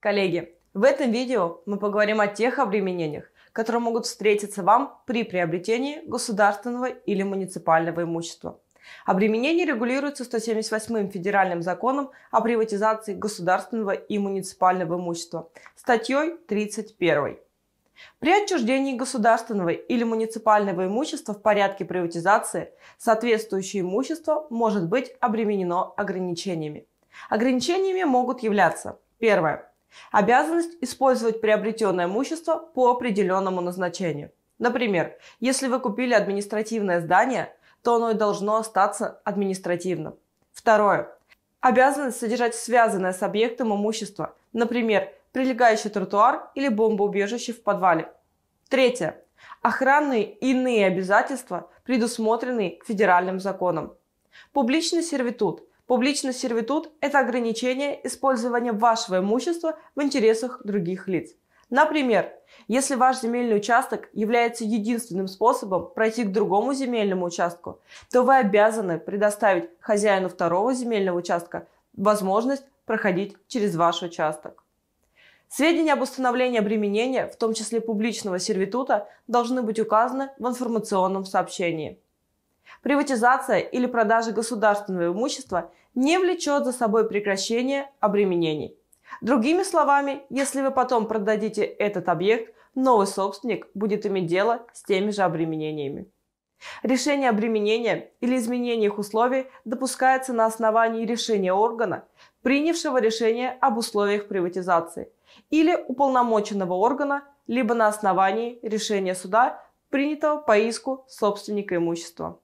Коллеги, в этом видео мы поговорим о тех обременениях, которые могут встретиться вам при приобретении государственного или муниципального имущества. Обременение регулируется 178-м федеральным законом о приватизации государственного и муниципального имущества, статьей 31. При отчуждении государственного или муниципального имущества в порядке приватизации соответствующее имущество может быть обременено ограничениями. Ограничениями могут являться первое Обязанность использовать приобретенное имущество по определенному назначению. Например, если вы купили административное здание, то оно и должно остаться административным. Второе. Обязанность содержать связанное с объектом имущество, например, прилегающий тротуар или бомбоубежище в подвале. Третье. Охранные и иные обязательства, предусмотренные федеральным законом. Публичный сервитут – Публичный сервитут – это ограничение использования вашего имущества в интересах других лиц. Например, если ваш земельный участок является единственным способом пройти к другому земельному участку, то вы обязаны предоставить хозяину второго земельного участка возможность проходить через ваш участок. Сведения об установлении обременения, в том числе публичного сервитута, должны быть указаны в информационном сообщении – Приватизация или продажа государственного имущества не влечет за собой прекращение обременений. Другими словами, если вы потом продадите этот объект, новый собственник будет иметь дело с теми же обременениями. Решение обременения или изменение их условий допускается на основании решения органа, принявшего решение об условиях приватизации, или уполномоченного органа, либо на основании решения суда, принятого по иску собственника имущества.